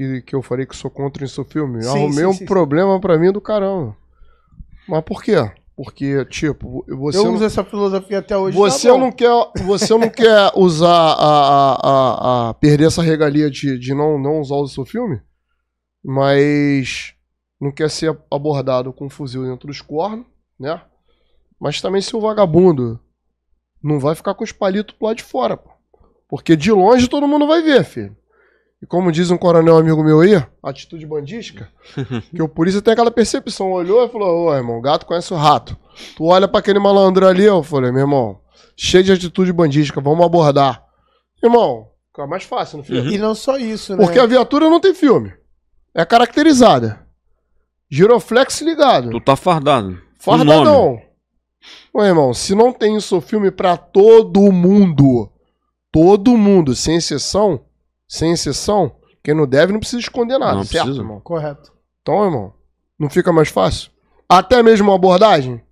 que, que eu falei que sou contra isso filme. Sim, Arrumei sim, sim, um problema para mim do caramba. Mas por quê? Porque, tipo, você. Eu uso essa filosofia até hoje. Tá você tá não quer, você não quer usar a, a, a, perder essa regalia de, de não, não usar o seu filme, mas não quer ser abordado com um fuzil dentro dos cornos, né? Mas também se o vagabundo não vai ficar com os palitos lá de fora, pô. Porque de longe todo mundo vai ver, filho. E como diz um coronel amigo meu aí, atitude bandística, que o polícia tem aquela percepção, olhou e falou, ô irmão, gato conhece o rato. Tu olha para aquele malandro ali, eu falei, meu irmão, cheio de atitude bandística, vamos abordar. Irmão, fica mais fácil no filme. Uhum. E não só isso, né? Porque a viatura não tem filme. É caracterizada. Giroflex ligado. Tu tá fardado. Fardadão. Ô, irmão, se não tem isso filme para todo mundo, todo mundo, sem exceção, sem exceção, quem não deve não precisa esconder nada, não certo, precisa. irmão? Correto. Então, irmão, não fica mais fácil? Até mesmo uma abordagem?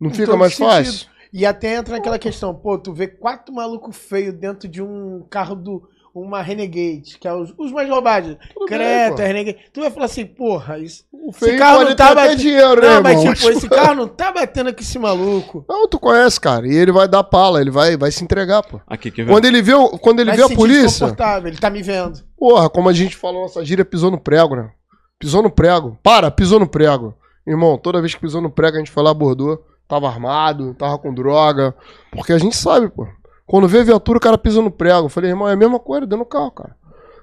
Não em fica mais sentido. fácil? E até entra naquela questão, pô, tu vê quatro malucos feios dentro de um carro do uma Renegade, que é os, os mais roubados. Creta, é Renegade. Tu vai falar assim, porra, isso, o esse carro não tá batendo. Dinheiro, né, não, mas tipo, esse tipo- carro não tá batendo com esse maluco. Não, tu conhece, cara. E ele vai dar pala, ele vai, vai se entregar, pô. Aqui, que quando ele vê, quando ele vê a polícia. Ele tá me vendo. Porra, como a gente falou, nossa gíria pisou no prego, né? Pisou no prego. Para, pisou no prego. Irmão, toda vez que pisou no prego, a gente foi lá, abordou. Tava armado, tava com droga. Porque a gente sabe, pô. Quando vê a viatura, o cara pisa no prego. Eu falei, irmão, é a mesma coisa, dando carro, cara.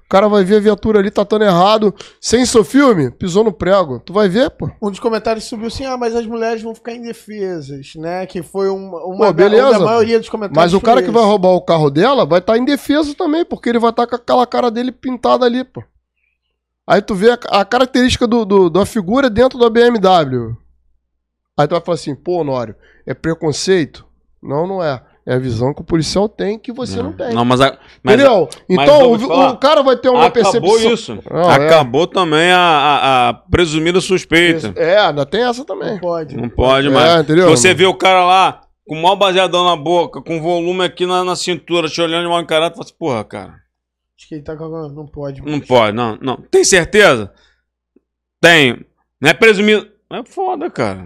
O cara vai ver a viatura ali tá dando errado, sem seu filme, pisou no prego. Tu vai ver, pô. Um dos comentários subiu assim: ah, mas as mulheres vão ficar indefesas, né? Que foi uma, uma, pô, beleza. da maioria dos comentários. Mas o cara esse. que vai roubar o carro dela vai estar tá indefeso também, porque ele vai estar tá com aquela cara dele pintada ali, pô. Aí tu vê a, a característica do, do, da figura dentro da BMW. Aí tu vai falar assim: pô, Nório é preconceito? Não, não é. É a visão que o policial tem que você não, não tem. Não, mas, a, mas Entendeu? então o, o, cara vai ter uma acabou percepção. Acabou isso. Não, é. acabou é. também a, a, a, presumida suspeita. É, ainda tem essa também. Não pode. Não pode, é, mas. Entendeu, você mano? vê o cara lá com o maior baseadão na boca, com volume aqui na, na cintura, te olhando de mal encarado, fala assim, porra, cara. Acho que ele tá com a... Não pode. Não pode, não, não. Tem certeza? Tenho. Não é presumido. É foda, cara.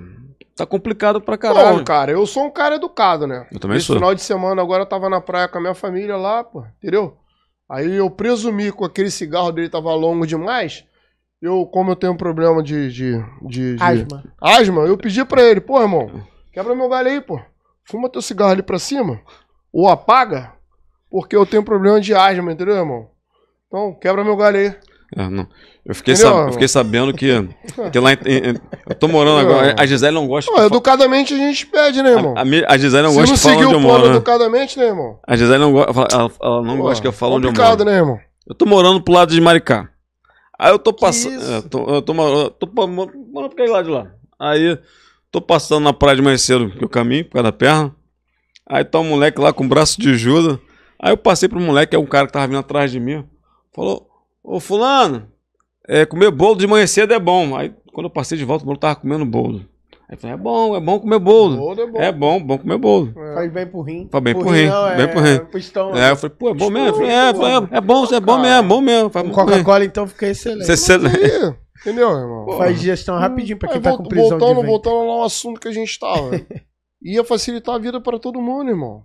Tá complicado pra caralho. Pô, cara, eu sou um cara educado, né? Eu também Esse sou. final de semana agora eu tava na praia com a minha família lá, pô, entendeu? Aí eu presumi que aquele cigarro dele tava longo demais. Eu, como eu tenho um problema de. de, de, de... asma. Asma, eu pedi pra ele, pô, irmão, quebra meu galho aí, pô. Fuma teu cigarro ali pra cima. Ou apaga, porque eu tenho problema de asma, entendeu, irmão? Então, quebra meu galho aí. É, não. Eu fiquei, sab... eu fiquei sabendo que, que lá em... Eu tô morando agora. A Gisele não gosta. Não, educadamente a gente pede, né, irmão? A, a Gisele não gosta de falar onde eu moro. Né? educadamente, né, irmão? A Gisele não gosta. Ela, ela, não Pô, gosta que eu fale onde eu moro. né, irmão? Eu tô morando pro lado de Maricá. Aí eu tô passando. É, eu tô, eu tô, tô, morando pra lá de lá. Aí tô passando na praia de mais cedo que eu caminho, por causa da perna. Aí tá um moleque lá com o braço de Judas. Aí eu passei pro moleque, é um cara que tava vindo atrás de mim. Falou, Ô fulano, é, comer bolo de manhã cedo é bom. Aí quando eu passei de volta, o bolo tava comendo bolo. Aí falei, é bom, é bom comer bolo. bolo é, bom. é bom, bom comer bolo. É. Faz bem pro rim. Faz bem pro, pro rim, não, bem é, pro rim. Pistão, é, eu falei, pô, é bom mesmo? Falei, é, é, é bom, é bom mesmo, é bom mesmo. Falei, Coca-Cola então fica excelente. É excelente. Entendeu, irmão? Faz digestão hum, rapidinho pra quem Aí, tá com prisão voltando, de voltando lá ao assunto que a gente tava. Ia facilitar a vida pra todo mundo, irmão.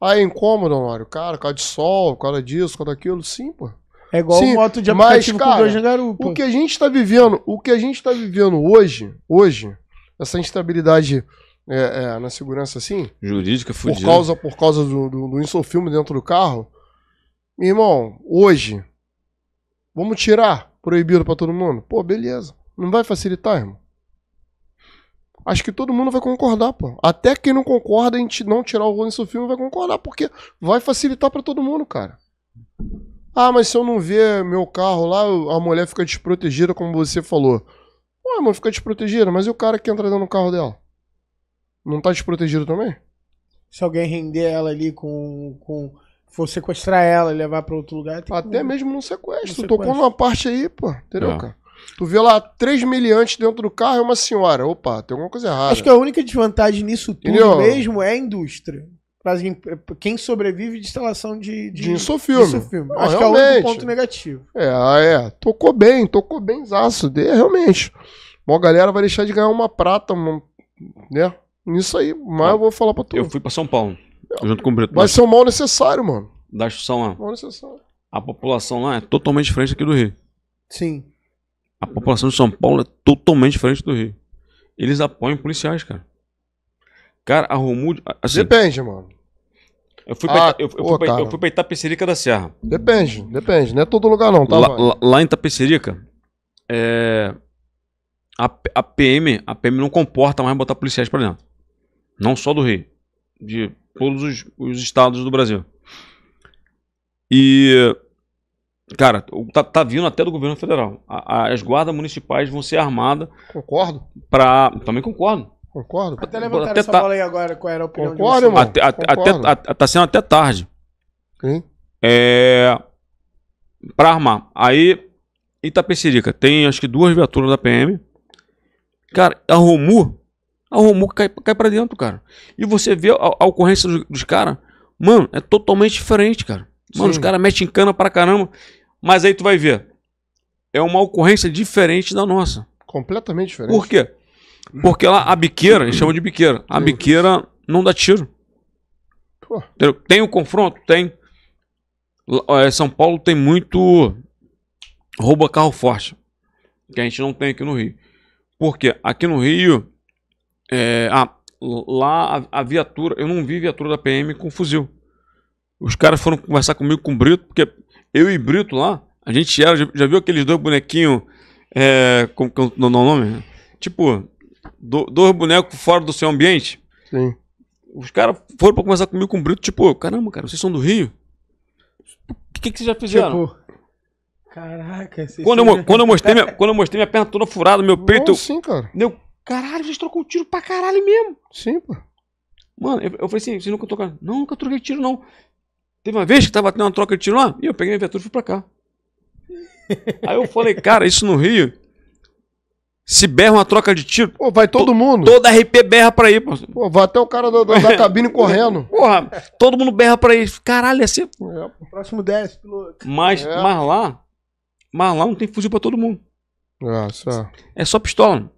Aí ah, é incômodo, Honório. Cara, cara de sol, cara disso, cara daquilo. Sim, pô. É igual Sim, moto de aplicativo mas, cara, com dois garupa. O que a gente está vivendo, o que a gente está vivendo hoje, hoje, essa instabilidade é, é, na segurança assim. Jurídica fudida. Por causa, por causa do, do, do insofilme dentro do carro. irmão, hoje, vamos tirar proibido para todo mundo? Pô, beleza. Não vai facilitar, irmão. Acho que todo mundo vai concordar, pô. Até quem não concorda em não tirar o rolo insofilme vai concordar, porque vai facilitar para todo mundo, cara. Ah, mas se eu não ver meu carro lá, a mulher fica desprotegida, como você falou. Ué, mas fica desprotegida, mas e o cara que entra dentro do carro dela? Não tá desprotegido também? Se alguém render ela ali com. com for sequestrar ela e levar pra outro lugar. Até que... mesmo não sequestro. Tô com uma parte aí, pô. Entendeu, é. cara? Tu vê lá três miliantes dentro do carro e uma senhora. Opa, tem alguma coisa errada. Acho que a única desvantagem nisso tudo Entendeu? mesmo é a indústria quem sobrevive de instalação de, de, de insofilme. De Não, Acho realmente. que é o ponto negativo. É, é. Tocou bem, tocou bem zaço. É, realmente. Uma galera vai deixar de ganhar uma prata, uma, né? Nisso aí, mas eu vou falar pra tu. Eu fui pra São Paulo. junto com o Brito. Vai ser um mal necessário, mano. Da instrução lá. Mal necessário. A população lá é totalmente diferente aqui do Rio. Sim. A população de São Paulo é totalmente diferente do Rio. Eles apoiam policiais, cara. Cara, a Assim, Depende, mano. Eu fui, ah, pra, eu, eu, fui pra, eu, fui pra, Itapecerica da Serra. Depende, depende. Não é todo lugar não, tá? Lá, lá, lá em Itapecerica, é, a, a, PM, a PM não comporta mais botar policiais pra dentro. Não só do Rio. De todos os, os estados do Brasil. E... Cara, tá, tá, vindo até do governo federal. A, as guardas municipais vão ser armadas. Concordo. Pra, também concordo. Concordo. Até levantaram até essa tá... bola aí agora, qual era a opinião Concordo, de você. Até, Até, tá, tá sendo até tarde. Sim. É... Pra armar. Aí, Itapecerica, tem acho que duas viaturas da PM. Cara, a Romu, a Romu cai, cai pra dentro, cara. E você vê a, a ocorrência dos, dos caras, mano, é totalmente diferente, cara. Mano, Sim. os caras metem cana pra caramba. Mas aí tu vai ver, é uma ocorrência diferente da nossa. Completamente diferente. Por quê? Porque ela, a biqueira, gente chama de biqueira. A biqueira não dá tiro. Tem o um confronto? Tem. É, São Paulo tem muito rouba carro forte. Que a gente não tem aqui no Rio. Porque aqui no Rio. É, lá a, a, viatura. Eu não vi viatura da PM com fuzil. Os caras foram conversar comigo com o Brito, porque eu e Brito lá, a gente era. Já, já viu aqueles dois bonequinhos. É, como que é o nome? Tipo, do, dois bonecos fora do seu ambiente. Sim. Os caras foram pra conversar comigo com o Brito, tipo, caramba, cara, vocês são do Rio? O que, que vocês já fizeram? Tipo, caraca, vocês quando, eu, quando, eu mostrei minha, quando eu mostrei minha perna toda furada, meu peito. Não, sim, cara. Meu caralho, vocês trocam tiro pra caralho mesmo. Sim, pô. Mano, eu, eu falei assim, vocês nunca trocaram? Não, nunca troquei tiro, não. Teve uma vez que tava tendo uma troca de tiro lá, e eu peguei minha viatura e fui pra cá. Aí eu falei, cara, isso no Rio se berra uma troca de tiro. Pô, vai todo mundo. Todo RP berra pra ir, pô. pô vai até o cara da, da, da cabine correndo. Porra, todo mundo berra pra ir. Caralho, é assim. É, próximo 10, piloto. Mas, é. mas lá. Mas lá não tem fuzil pra todo mundo. Nossa. É, é. é só pistola.